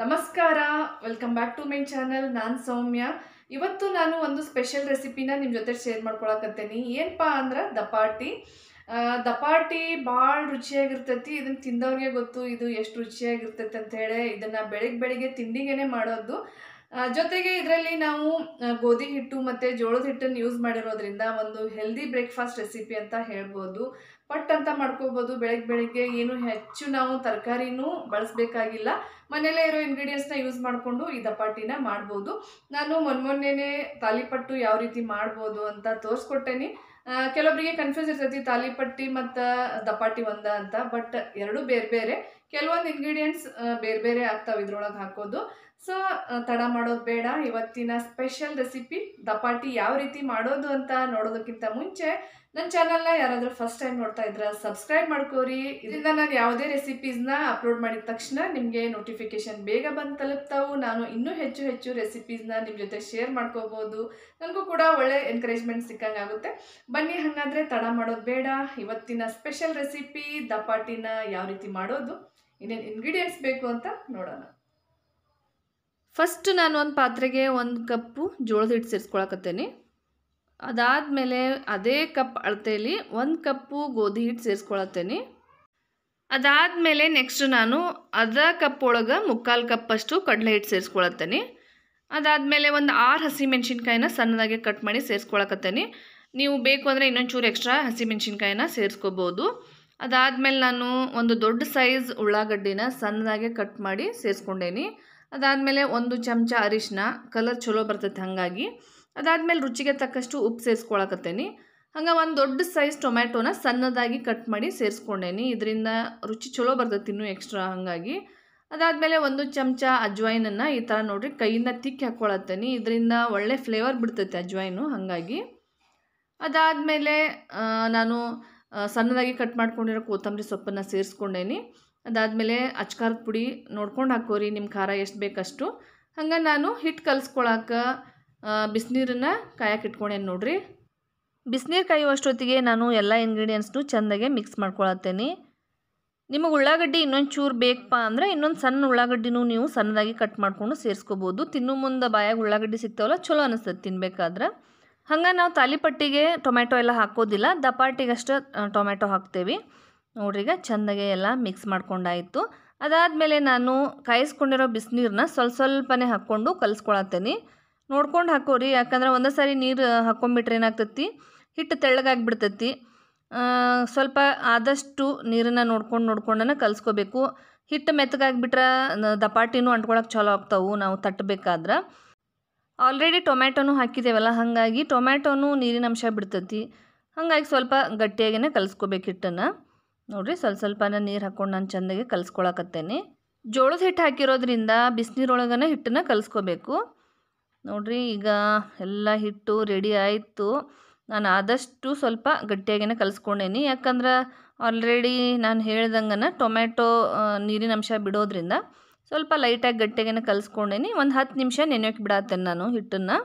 ನಮಸ್ಕಾರ welcome back to my channel ನಾನು ಸೌಮ್ಯ ಇವತ್ತು ನಾನು ಒಂದು ಸ್ಪೆಷಲ್ ರೆಸಿಪಿನ ನಿಮ್ಮ ಜೊತೆ ಶೇರ್ ಮಾಡ್ಕೊಳಕತ್ತೇನಿ ಏನಪ್ಪ ಅಂದ್ರೆ ದಪಾಟಿ ದಪಾಟಿ ಭಾಳ ರುಚಿಯಾಗಿರ್ತೈತಿ ಇದನ್ನು ತಿಂದವ್ರಿಗೆ ಗೊತ್ತು ಇದು ಎಷ್ಟು ರುಚಿಯಾಗಿರ್ತೈತೆ ಅಂಥೇಳಿ ಇದನ್ನು ಬೆಳಿಗ್ಗೆ ಬೆಳಿಗ್ಗೆ ತಿಂಡಿಗೆ ಮಾಡೋದು ಜೊತೆಗೆ ಇದರಲ್ಲಿ ನಾವು ಗೋಧಿ ಹಿಟ್ಟು ಮತ್ತು ಜೋಳದ ಹಿಟ್ಟನ್ನು ಯೂಸ್ ಮಾಡಿರೋದ್ರಿಂದ ಒಂದು ಹೆಲ್ದಿ ಬ್ರೇಕ್ಫಾಸ್ಟ್ ರೆಸಿಪಿ ಅಂತ ಹೇಳ್ಬೋದು ಪಟ್ ಅಂತ ಮಾಡ್ಕೋಬೋದು ಬೆಳಗ್ಗೆ ಬೆಳಗ್ಗೆ ಏನು ಹೆಚ್ಚು ನಾವು ತರಕಾರಿನೂ ಬಳಸಬೇಕಾಗಿಲ್ಲ ಮನೆಯಲ್ಲೇ ಇರೋ ಇಂಗ್ರೀಡಿಯೆಂಟ್ಸ್ನ ಯೂಸ್ ಮಾಡಿಕೊಂಡು ಈ ದಪಾಟಿನ ಮಾಡ್ಬೋದು ನಾನು ಮೊನ್ನೆ ತಾಲಿಪಟ್ಟು ಯಾವ ರೀತಿ ಮಾಡ್ಬೋದು ಅಂತ ತೋರಿಸ್ಕೊಟ್ಟೇನಿ ಕೆಲವೊಬ್ಬರಿಗೆ ಕನ್ಫ್ಯೂಸ್ ಇರ್ತೈತಿ ತಾಲಿಪಟ್ಟಿ ಮತ್ತು ದಪಾಟಿ ಒಂದ ಅಂತ ಬಟ್ ಎರಡೂ ಬೇರೆ ಬೇರೆ ಕೆಲವೊಂದು ಇಂಗ್ರೀಡಿಯೆಂಟ್ಸ್ ಬೇರೆ ಬೇರೆ ಆಗ್ತಾವೆ ಇದ್ರೊಳಗೆ ಹಾಕೋದು ಸೊ ತಡ ಮಾಡೋದು ಬೇಡ ಇವತ್ತಿನ ಸ್ಪೆಷಲ್ ರೆಸಿಪಿ ದಪಾಟಿ ಯಾವ ರೀತಿ ಮಾಡೋದು ಅಂತ ನೋಡೋದಕ್ಕಿಂತ ಮುಂಚೆ ನನ್ನ ಚಾನಲ್ನ ಯಾರಾದರೂ ಫಸ್ಟ್ ಟೈಮ್ ನೋಡ್ತಾ ಇದ್ರೆ ಸಬ್ಸ್ಕ್ರೈಬ್ ಮಾಡ್ಕೋರಿ ಇದರಿಂದ ನಾನು ಯಾವುದೇ ರೆಸಿಪೀಸ್ನ ಅಪ್ಲೋಡ್ ಮಾಡಿದ ತಕ್ಷಣ ನಿಮಗೆ ನೋಟಿಫಿಕೇಶನ್ ಬೇಗ ಬಂದು ತಲುಪ್ತಾವು ನಾನು ಇನ್ನೂ ಹೆಚ್ಚು ಹೆಚ್ಚು ರೆಸಿಪೀಸ್ನ ನಿಮ್ಮ ಜೊತೆ ಶೇರ್ ಮಾಡ್ಕೋಬೋದು ನನಗೂ ಕೂಡ ಒಳ್ಳೆ ಎನ್ಕರೇಜ್ಮೆಂಟ್ ಸಿಕ್ಕಂಗಾಗುತ್ತೆ ಬನ್ನಿ ಹಾಗಾದರೆ ತಡ ಮಾಡೋದು ಬೇಡ ಇವತ್ತಿನ ಸ್ಪೆಷಲ್ ರೆಸಿಪಿ ದಪಾಟಿನ ಯಾವ ರೀತಿ ಮಾಡೋದು ಇನ್ನೇನು ಇಂಗ್ರೀಡಿಯೆಂಟ್ಸ್ ಬೇಕು ಅಂತ ನೋಡೋಣ ಫಸ್ಟ್ ನಾನು ಒಂದು ಪಾತ್ರೆಗೆ ಒಂದು ಕಪ್ಪು ಜೋಳದ ಹಿಟ್ಟು ಸೇರಿಸ್ಕೊಳಕತ್ತೇನೆ ಅದಾದಮೇಲೆ ಅದೇ ಕಪ್ ಅಳತೆಯಲ್ಲಿ ಒಂದು ಕಪ್ಪು ಗೋಧಿ ಹಿಟ್ಟು ಸೇರಿಸ್ಕೊಳತ್ತೇನೆ ಅದಾದಮೇಲೆ ನೆಕ್ಸ್ಟ್ ನಾನು ಅರ್ಧ ಕಪ್ ಒಳಗೆ ಮುಕ್ಕಾಲು ಕಪ್ಪಷ್ಟು ಕಡಲೆ ಹಿಟ್ಟು ಸೇರಿಸ್ಕೊಳತ್ತೇನೆ ಅದಾದಮೇಲೆ ಒಂದು ಆರು ಹಸಿಮೆಣ್ಸಿನ್ಕಾಯಿನ ಸಣ್ಣದಾಗೆ ಕಟ್ ಮಾಡಿ ಸೇರಿಸ್ಕೊಳಕತ್ತೇನೆ ನೀವು ಬೇಕು ಅಂದರೆ ಇನ್ನೊಂಚೂರು ಎಕ್ಸ್ಟ್ರಾ ಹಸಿಮೆಣ್ಸಿನ್ಕಾಯಿನ ಸೇರಿಸ್ಕೋಬೋದು ಅದಾದಮೇಲೆ ನಾನು ಒಂದು ದೊಡ್ಡ ಸೈಜ್ ಉಳ್ಳಾಗಡ್ಡಿನ ಸಣ್ಣದಾಗೆ ಕಟ್ ಮಾಡಿ ಸೇರಿಸ್ಕೊಂಡೇನಿ ಅದಾದಮೇಲೆ ಒಂದು ಚಮಚ ಅರಿಶಿನ ಕಲರ್ ಚಲೋ ಬರ್ತೈತೆ ಹಾಗಾಗಿ ಅದಾದಮೇಲೆ ರುಚಿಗೆ ತಕ್ಕಷ್ಟು ಉಪ್ಪು ಸೇರಿಸ್ಕೊಳಕತ್ತೇನಿ ಹಂಗೆ ಒಂದು ದೊಡ್ಡ ಸೈಜ್ ಟೊಮ್ಯಾಟೋನ ಸಣ್ಣದಾಗಿ ಕಟ್ ಮಾಡಿ ಸೇರಿಸ್ಕೊಂಡೇನಿ ಇದರಿಂದ ರುಚಿ ಚಲೋ ಬರ್ತೈತಿ ಇನ್ನು ಎಕ್ಸ್ಟ್ರಾ ಹಾಗಾಗಿ ಅದಾದಮೇಲೆ ಒಂದು ಚಮಚ ಅಜ್ವಾಯಿನನ್ನು ಈ ಥರ ನೋಡಿರಿ ಕೈಯಿಂದ ತಿಕ್ಕಿ ಹಾಕ್ಕೊಳತ್ತೇನೆ ಇದರಿಂದ ಒಳ್ಳೆ ಫ್ಲೇವರ್ ಬಿಡ್ತೈತೆ ಅಜ್ವಾಯಿನು ಹಾಗಾಗಿ ಅದಾದಮೇಲೆ ನಾನು ಸಣ್ಣದಾಗಿ ಕಟ್ ಮಾಡ್ಕೊಂಡಿರೋ ಕೊತ್ತಂಬರಿ ಸೊಪ್ಪನ್ನು ಸೇರಿಸ್ಕೊಂಡೇನಿ ಅದಾದಮೇಲೆ ಅಚ್ಕಾರದ ಪುಡಿ ನೋಡ್ಕೊಂಡು ಹಾಕೋರಿ ನಿಮ್ಮ ಖಾರ ಎಷ್ಟು ಬೇಕಷ್ಟು ಹಂಗೆ ನಾನು ಹಿಟ್ಟು ಕಲಿಸ್ಕೊಳಕ್ಕೆ ಬಿಸಿನೀರನ್ನು ಕಾಯಕ್ಕೆ ಇಟ್ಕೊಂಡೇನು ನೋಡ್ರಿ ಬಿಸಿನೀರು ಕಾಯುವಷ್ಟೊತ್ತಿಗೆ ನಾನು ಎಲ್ಲ ಇಂಗ್ರೀಡಿಯೆಂಟ್ಸ್ನು ಚೆಂದಾಗೆ ಮಿಕ್ಸ್ ಮಾಡ್ಕೊಳತ್ತೇನೆ ನಿಮಗೆ ಉಳ್ಳಾಗಡ್ಡಿ ಇನ್ನೊಂದು ಚೂರು ಬೇಕಪ್ಪ ಅಂದರೆ ಇನ್ನೊಂದು ಸಣ್ಣ ಉಳ್ಳಾಗಡ್ಡಿನೂ ನೀವು ಸಣ್ಣದಾಗಿ ಕಟ್ ಮಾಡಿಕೊಂಡು ಸೇರಿಸ್ಕೋಬೋದು ತಿನ್ನು ಮುಂದೆ ಬಾಯಾಗ ಉಳ್ಳಾಗಡ್ಡಿ ಸಿಗ್ತಾವಲ್ಲ ಚಲೋ ಅನಿಸ್ತದೆ ತಿನ್ನಬೇಕಾದ್ರೆ ಹಂಗೆ ನಾವು ತಾಲಿಪಟ್ಟಿಗೆ ಟೊಮೆಟೊ ಎಲ್ಲ ಹಾಕೋದಿಲ್ಲ ದಪಾಟಿಗಷ್ಟು ಟೊಮೆಟೊ ಹಾಕ್ತೇವೆ ಈಗ ಚೆಂದಾಗೆ ಎಲ್ಲ ಮಿಕ್ಸ್ ಮಾಡ್ಕೊಂಡಾಯಿತು ಅದಾದಮೇಲೆ ನಾನು ಕಾಯಿಸ್ಕೊಂಡಿರೋ ಬಿಸಿನೀರನ್ನ ಸ್ವಲ್ಪ ಸ್ವಲ್ಪನೇ ಹಾಕ್ಕೊಂಡು ಕಲಿಸ್ಕೊಳತ್ತೇನೆ ನೋಡ್ಕೊಂಡು ಹಾಕೋರಿ ಯಾಕಂದ್ರೆ ಒಂದೇ ಸಾರಿ ನೀರು ಹಾಕೊಂಬಿಟ್ರೆ ಏನಾಗ್ತತಿ ಹಿಟ್ಟು ತೆಳ್ಳಗಾಗಿಬಿಡ್ತೈತಿ ಸ್ವಲ್ಪ ಆದಷ್ಟು ನೀರನ್ನು ನೋಡ್ಕೊಂಡು ನೋಡ್ಕೊಂಡನ ಕಲಿಸ್ಕೋಬೇಕು ಹಿಟ್ಟು ಮೆತ್ತಗಾಗಿಬಿಟ್ರೆ ದಪಾಟಿನೂ ಅಂಟ್ಕೊಳಕ್ಕೆ ಚಲೋ ಆಗ್ತಾವು ನಾವು ತಟ್ಟಬೇಕಾದ್ರೆ ಆಲ್ರೆಡಿ ಟೊಮ್ಯಾಟೊನೂ ಹಾಕಿದ್ದೇವಲ್ಲ ಹಾಗಾಗಿ ಟೊಮ್ಯಾಟೊನೂ ನೀರಿನ ಅಂಶ ಬಿಡ್ತೈತಿ ಹಾಗಾಗಿ ಸ್ವಲ್ಪ ಗಟ್ಟಿಯಾಗಿನೇ ಕಲಿಸ್ಕೋಬೇಕು ಹಿಟ್ಟನ್ನು ನೋಡಿರಿ ಸ್ವಲ್ಪ ಸ್ವಲ್ಪನೇ ನೀರು ಹಾಕ್ಕೊಂಡು ನಾನು ಚೆಂದಾಗಿ ಕಲಿಸ್ಕೊಳಕತ್ತೇನೆ ಜೋಳದ ಹಿಟ್ಟು ಹಾಕಿರೋದ್ರಿಂದ ಬಿಸಿನೀರೊಳಗನ ಹಿಟ್ಟನ್ನು ಕಲಿಸ್ಕೋಬೇಕು ನೋಡಿರಿ ಈಗ ಎಲ್ಲ ಹಿಟ್ಟು ರೆಡಿ ಆಯಿತು ನಾನು ಆದಷ್ಟು ಸ್ವಲ್ಪ ಗಟ್ಟಿಯಾಗೇ ಕಲಿಸ್ಕೊಂಡೇನಿ ಯಾಕಂದ್ರೆ ಆಲ್ರೆಡಿ ನಾನು ಹೇಳ್ದಂಗೆ ನೀರಿನ ಅಂಶ ಬಿಡೋದ್ರಿಂದ ಸ್ವಲ್ಪ ಲೈಟಾಗಿ ಗಟ್ಟಿಯಾಗೇ ಕಲಿಸ್ಕೊಂಡೇನಿ ಒಂದು ಹತ್ತು ನಿಮಿಷ ನೆನೆಯೋಕೆ ಬಿಡತ್ತೇನೆ ನಾನು ಹಿಟ್ಟನ್ನು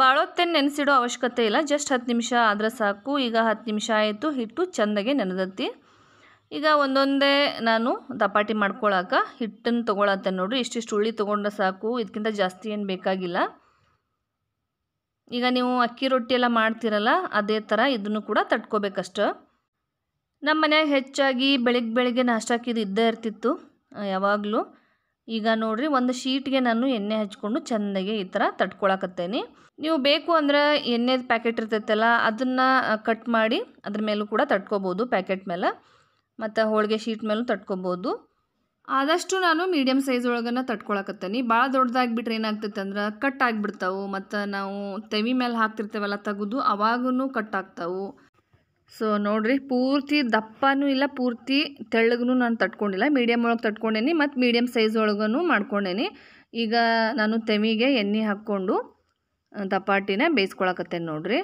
ಬಾಳೊತ್ತೇನು ನೆನೆಸಿಡೋ ಅವಶ್ಯಕತೆ ಇಲ್ಲ ಜಸ್ಟ್ ಹತ್ತು ನಿಮಿಷ ಆದರೆ ಸಾಕು ಈಗ ಹತ್ತು ನಿಮಿಷ ಆಯಿತು ಹಿಟ್ಟು ಚೆಂದಗೆ ನೆನೆದತ್ತಿ ಈಗ ಒಂದೊಂದೇ ನಾನು ದಪಾಟಿ ಮಾಡ್ಕೊಳಕ್ಕೆ ಹಿಟ್ಟನ್ನು ತೊಗೊಳತ್ತೆ ನೋಡಿರಿ ಇಷ್ಟಿಷ್ಟು ಉಳ್ಳಿ ತೊಗೊಂಡ್ರೆ ಸಾಕು ಇದಕ್ಕಿಂತ ಜಾಸ್ತಿ ಏನು ಬೇಕಾಗಿಲ್ಲ ಈಗ ನೀವು ಅಕ್ಕಿ ರೊಟ್ಟಿ ಎಲ್ಲ ಮಾಡ್ತಿರಲ್ಲ ಅದೇ ಥರ ಇದನ್ನು ಕೂಡ ತಟ್ಕೋಬೇಕಷ್ಟು ನಮ್ಮ ಮನೆಯಾಗ ಹೆಚ್ಚಾಗಿ ಬೆಳಿಗ್ಗೆ ಬೆಳಿಗ್ಗೆ ನಾಷ್ಟಕ್ಕೆ ಇದು ಇದ್ದೇ ಇರ್ತಿತ್ತು ಯಾವಾಗಲೂ ಈಗ ನೋಡಿರಿ ಒಂದು ಶೀಟ್ಗೆ ನಾನು ಎಣ್ಣೆ ಹಚ್ಕೊಂಡು ಚೆನ್ನಾಗಿ ಈ ಥರ ತಟ್ಕೊಳಕತ್ತೇನೆ ನೀವು ಬೇಕು ಅಂದರೆ ಎಣ್ಣೆದು ಪ್ಯಾಕೆಟ್ ಇರ್ತೈತಲ್ಲ ಅದನ್ನು ಕಟ್ ಮಾಡಿ ಅದ್ರ ಮೇಲೂ ಕೂಡ ತಟ್ಕೋಬೋದು ಪ್ಯಾಕೆಟ್ ಮೇಲೆ ಮತ್ತು ಹೋಳಿಗೆ ಶೀಟ್ ಮೇಲೂ ತಟ್ಕೋಬೋದು ಆದಷ್ಟು ನಾನು ಮೀಡಿಯಮ್ ಸೈಜ್ ಒಳಗನ ತಟ್ಕೊಳಕತ್ತೀನಿ ಭಾಳ ದೊಡ್ಡದಾಗಿಬಿಟ್ರೆ ಏನಾಗ್ತೈತೆ ಅಂದ್ರೆ ಕಟ್ ಆಗಿಬಿಡ್ತಾವೆ ಮತ್ತು ನಾವು ತೆವಿ ಮೇಲೆ ಹಾಕ್ತಿರ್ತೇವಲ್ಲ ತೆಗೆದು ಅವಾಗೂ ಕಟ್ ಆಗ್ತಾವೆ ಸೊ ನೋಡ್ರಿ ಪೂರ್ತಿ ದಪ್ಪನೂ ಇಲ್ಲ ಪೂರ್ತಿ ತೆಳ್ಳಗೂ ನಾನು ತಟ್ಕೊಂಡಿಲ್ಲ ಮೀಡಿಯಮ್ ಒಳಗೆ ತಟ್ಕೊಂಡೇನಿ ಮತ್ತು ಮೀಡಿಯಮ್ ಸೈಜ್ ಒಳಗೂ ಮಾಡ್ಕೊಂಡೇನಿ ಈಗ ನಾನು ತೆವಿಗೆ ಎಣ್ಣೆ ಹಾಕ್ಕೊಂಡು ದಪಾಟಿನ ಬೇಯಿಸ್ಕೊಳಕತ್ತೇನೆ ನೋಡ್ರಿ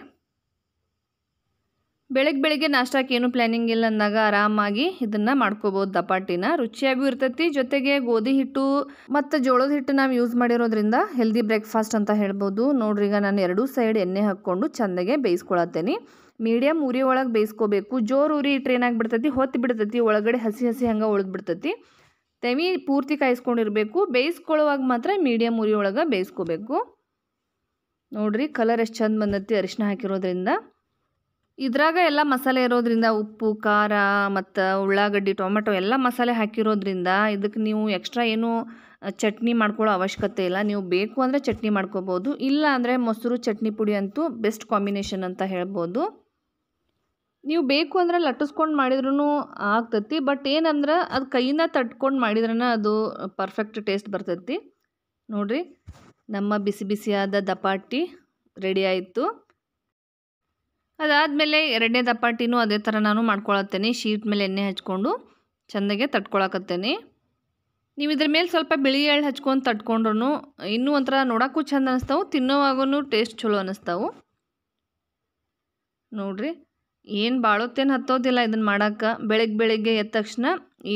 ಬೆಳಗ್ಗೆ ಬೆಳಗ್ಗೆ ನಾಷ್ಟಕ್ಕೆ ಏನು ಪ್ಲ್ಯಾನಿಂಗ್ ಇಲ್ಲ ಅಂದಾಗ ಆರಾಮಾಗಿ ಇದನ್ನು ಮಾಡ್ಕೋಬೋದು ದಪಾಟಿನ ರುಚಿಯಾಗೂ ಇರ್ತೈತಿ ಜೊತೆಗೆ ಗೋಧಿ ಹಿಟ್ಟು ಮತ್ತು ಜೋಳದ ಹಿಟ್ಟು ನಾವು ಯೂಸ್ ಮಾಡಿರೋದ್ರಿಂದ ಹೆಲ್ದಿ ಬ್ರೇಕ್ಫಾಸ್ಟ್ ಅಂತ ಹೇಳ್ಬೋದು ನೋಡ್ರಿ ಈಗ ನಾನು ಎರಡೂ ಸೈಡ್ ಎಣ್ಣೆ ಹಾಕ್ಕೊಂಡು ಚೆಂದಾಗೆ ಬೇಯಿಸ್ಕೊಳತ್ತೇನೆ ಮೀಡಿಯಮ್ ಉರಿ ಒಳಗೆ ಬೇಯಿಸ್ಕೋಬೇಕು ಜೋರು ಉರಿ ಏನಾಗಿ ಬಿಡ್ತೈತಿ ಹೊತ್ತು ಬಿಡ್ತೈತಿ ಒಳಗಡೆ ಹಸಿ ಹಸಿ ಹಂಗೆ ಉಳಿದು ಬಿಡ್ತೈತಿ ತೆವಿ ಪೂರ್ತಿ ಕಾಯಿಸ್ಕೊಂಡಿರಬೇಕು ಬೇಯಿಸ್ಕೊಳ್ಳುವಾಗ ಮಾತ್ರ ಮೀಡಿಯಂ ಉರಿ ಒಳಗೆ ಬೇಯಿಸ್ಕೋಬೇಕು ನೋಡ್ರಿ ಕಲರ್ ಎಷ್ಟು ಚಂದ ಬಂದತಿ ಅರಿಶಿನ ಹಾಕಿರೋದ್ರಿಂದ ಇದ್ರಾಗ ಎಲ್ಲ ಮಸಾಲೆ ಇರೋದ್ರಿಂದ ಉಪ್ಪು ಖಾರ ಮತ್ತು ಉಳ್ಳಾಗಡ್ಡಿ ಟೊಮೆಟೊ ಎಲ್ಲ ಮಸಾಲೆ ಹಾಕಿರೋದ್ರಿಂದ ಇದಕ್ಕೆ ನೀವು ಎಕ್ಸ್ಟ್ರಾ ಏನೂ ಚಟ್ನಿ ಮಾಡ್ಕೊಳ್ಳೋ ಅವಶ್ಯಕತೆ ಇಲ್ಲ ನೀವು ಬೇಕು ಅಂದರೆ ಚಟ್ನಿ ಮಾಡ್ಕೋಬೋದು ಇಲ್ಲ ಅಂದರೆ ಮೊಸರು ಚಟ್ನಿ ಪುಡಿ ಅಂತೂ ಬೆಸ್ಟ್ ಕಾಂಬಿನೇಷನ್ ಅಂತ ಹೇಳ್ಬೋದು ನೀವು ಬೇಕು ಅಂದರೆ ಲಟ್ಟಿಸ್ಕೊಂಡು ಮಾಡಿದ್ರೂ ಆಗ್ತತಿ ಬಟ್ ಏನಂದ್ರೆ ಅದು ಕೈಯಿಂದ ತಟ್ಕೊಂಡು ಮಾಡಿದ್ರೇ ಅದು ಪರ್ಫೆಕ್ಟ್ ಟೇಸ್ಟ್ ಬರ್ತೈತಿ ನೋಡಿರಿ ನಮ್ಮ ಬಿಸಿ ಬಿಸಿಯಾದ ದಪಾಟಿ ರೆಡಿ ಆಯಿತು ಅದಾದಮೇಲೆ ಎರಡನೇ ದಪಾಟಿನೂ ಅದೇ ಥರ ನಾನು ಮಾಡ್ಕೊಳತ್ತೇನೆ ಶೀಟ್ ಮೇಲೆ ಎಣ್ಣೆ ಹಚ್ಕೊಂಡು ಚೆಂದಾಗೆ ತಟ್ಕೊಳಕತ್ತೇನೆ ನೀವು ಇದ್ರ ಮೇಲೆ ಸ್ವಲ್ಪ ಬಿಳಿ ಎಳ್ಳು ಹಚ್ಕೊಂಡು ತಟ್ಕೊಂಡ್ರು ಇನ್ನೂ ಒಂಥರ ನೋಡೋಕ್ಕೂ ಚೆಂದ ಅನಿಸ್ತಾವೆ ತಿನ್ನೋವಾಗೂ ಟೇಸ್ಟ್ ಚಲೋ ಅನ್ನಿಸ್ತಾವೆ ನೋಡಿರಿ ಏನು ಬಾಳೋತ್ತೇನು ಹತ್ತೋದಿಲ್ಲ ಇದನ್ನು ಮಾಡೋಕ್ಕೆ ಬೆಳಗ್ಗೆ ಬೆಳಿಗ್ಗೆ ಎದ್ದ ತಕ್ಷಣ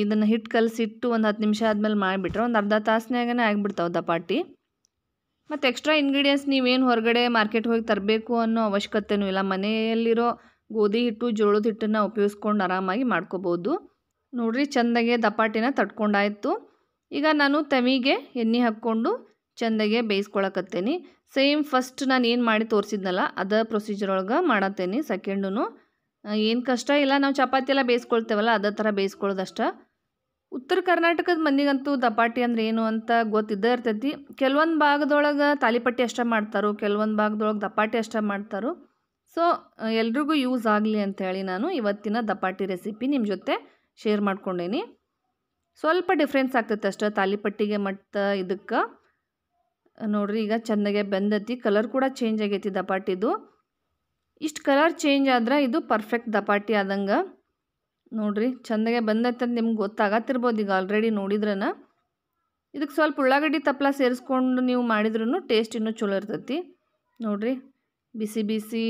ಇದನ್ನು ಹಿಟ್ಟು ಕಲಸಿಟ್ಟು ಒಂದು ಹತ್ತು ನಿಮಿಷ ಆದಮೇಲೆ ಮಾಡಿಬಿಟ್ರೆ ಒಂದು ಅರ್ಧ ತಾಸಿನಾಗೇ ಆಗಿಬಿಡ್ತಾವೆ ದಪಾಟಿ ಮತ್ತು ಎಕ್ಸ್ಟ್ರಾ ಇಂಗ್ರೀಡಿಯೆಂಟ್ಸ್ ನೀವೇನು ಹೊರಗಡೆ ಮಾರ್ಕೆಟ್ ಹೋಗಿ ತರಬೇಕು ಅನ್ನೋ ಅವಶ್ಯಕತೆನೂ ಇಲ್ಲ ಮನೆಯಲ್ಲಿರೋ ಗೋಧಿ ಹಿಟ್ಟು ಜೋಳದ ಹಿಟ್ಟನ್ನು ಉಪಯೋಗಿಸ್ಕೊಂಡು ಆರಾಮಾಗಿ ಮಾಡ್ಕೋಬೋದು ನೋಡಿರಿ ಚೆಂದಾಗೆ ದಪಾಟಿನ ತಟ್ಕೊಂಡಾಯಿತು ಈಗ ನಾನು ತವಿಗೆ ಎಣ್ಣೆ ಹಾಕ್ಕೊಂಡು ಚೆಂದಾಗೆ ಬೇಯಿಸ್ಕೊಳಕತ್ತೇನೆ ಸೇಮ್ ಫಸ್ಟ್ ನಾನು ಏನು ಮಾಡಿ ತೋರಿಸಿದ್ನಲ್ಲ ಅದೇ ಪ್ರೊಸೀಜರ್ ಒಳಗೆ ಮಾಡತ್ತೇನೆ ಸೆಕೆಂಡೂ ಏನು ಕಷ್ಟ ಇಲ್ಲ ನಾವು ಚಪಾತಿ ಎಲ್ಲ ಬೇಯಿಸ್ಕೊಳ್ತೇವಲ್ಲ ಅದೇ ಥರ ಬೇಯಿಸ್ಕೊಳ್ಳೋದಷ್ಟ ಉತ್ತರ ಕರ್ನಾಟಕದ ಮಂದಿಗಂತೂ ದಪಾಟಿ ಅಂದ್ರೆ ಏನು ಅಂತ ಗೊತ್ತಿದ್ದೇ ಇರ್ತೈತಿ ಕೆಲವೊಂದು ಭಾಗದೊಳಗೆ ತಾಲಿಪಟ್ಟಿ ಅಷ್ಟೇ ಮಾಡ್ತಾರೋ ಕೆಲವೊಂದು ಭಾಗದೊಳಗೆ ದಪಾಟಿ ಅಷ್ಟೇ ಮಾಡ್ತಾರೋ ಸೊ ಎಲ್ರಿಗೂ ಯೂಸ್ ಆಗಲಿ ಅಂಥೇಳಿ ನಾನು ಇವತ್ತಿನ ದಪಾಟಿ ರೆಸಿಪಿ ನಿಮ್ಮ ಜೊತೆ ಶೇರ್ ಮಾಡ್ಕೊಂಡೇನಿ ಸ್ವಲ್ಪ ಡಿಫ್ರೆನ್ಸ್ ಆಗ್ತೈತೆ ಅಷ್ಟೇ ತಾಲಿಪಟ್ಟಿಗೆ ಮತ್ತು ಇದಕ್ಕೆ ನೋಡ್ರಿ ಈಗ ಚೆನ್ನಾಗೆ ಬೆಂದೈತಿ ಕಲರ್ ಕೂಡ ಚೇಂಜ್ ಆಗೈತಿ ದಪಾಟಿದು ಇಷ್ಟು ಕಲರ್ ಚೇಂಜ್ ಆದ್ರೆ ಇದು ಪರ್ಫೆಕ್ಟ್ ದಪಾಟಿ ಆದಂಗೆ ನೋಡಿರಿ ಚಂದಗೆ ಬಂದೈತೆ ಅಂತ ನಿಮ್ಗೆ ಗೊತ್ತಾಗತ್ತಿರ್ಬೋದು ಈಗ ಆಲ್ರೆಡಿ ನೋಡಿದ್ರನ ಇದಕ್ಕೆ ಸ್ವಲ್ಪ ಉಳ್ಳಾಗಡ್ಡಿ ತಪ್ಪಲ ಸೇರಿಸ್ಕೊಂಡು ನೀವು ಮಾಡಿದ್ರೂ ಟೇಸ್ಟ್ ಇನ್ನೂ ಚಲೋ ಇರ್ತೈತಿ ನೋಡಿರಿ ಬಿಸಿ ಬಿಸಿ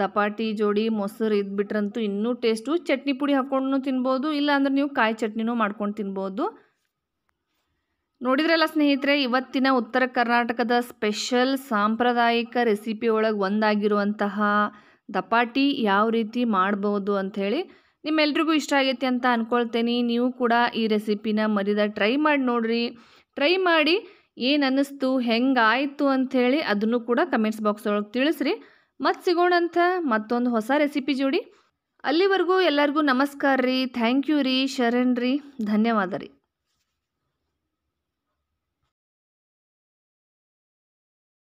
ದಪಾಟಿ ಜೋಡಿ ಮೊಸರು ಇದು ಬಿಟ್ರಂತೂ ಇನ್ನೂ ಟೇಸ್ಟು ಚಟ್ನಿ ಪುಡಿ ಹಾಕ್ಕೊಂಡು ತಿನ್ಬೋದು ಇಲ್ಲಾಂದ್ರೆ ನೀವು ಕಾಯಿ ಚಟ್ನಿನೂ ಮಾಡ್ಕೊಂಡು ತಿನ್ಬೋದು ನೋಡಿದ್ರಲ್ಲ ಸ್ನೇಹಿತರೆ ಇವತ್ತಿನ ಉತ್ತರ ಕರ್ನಾಟಕದ ಸ್ಪೆಷಲ್ ಸಾಂಪ್ರದಾಯಿಕ ರೆಸಿಪಿ ಒಳಗೆ ಒಂದಾಗಿರುವಂತಹ ದಪಾಟಿ ಯಾವ ರೀತಿ ಮಾಡ್ಬೋದು ಅಂಥೇಳಿ ನಿಮ್ಮೆಲ್ರಿಗೂ ಇಷ್ಟ ಆಗೈತಿ ಅಂತ ಅನ್ಕೊಳ್ತೇನೆ ನೀವು ಕೂಡ ಈ ರೆಸಿಪಿನ ಮರಿದ ಟ್ರೈ ಮಾಡಿ ನೋಡ್ರಿ ಟ್ರೈ ಮಾಡಿ ಏನು ಅನ್ನಿಸ್ತು ಹೆಂಗಾಯಿತು ಅಂಥೇಳಿ ಅದನ್ನು ಕೂಡ ಕಮೆಂಟ್ಸ್ ಬಾಕ್ಸ್ ಒಳಗೆ ತಿಳಿಸ್ರಿ ಮತ್ತು ಸಿಗೋಣಂಥ ಮತ್ತೊಂದು ಹೊಸ ರೆಸಿಪಿ ಜೋಡಿ ಅಲ್ಲಿವರೆಗೂ ಎಲ್ಲರಿಗೂ ನಮಸ್ಕಾರ ರೀ ಥ್ಯಾಂಕ್ ಯು ರೀ ಶರಣ್ ರೀ ಧನ್ಯವಾದ ರೀ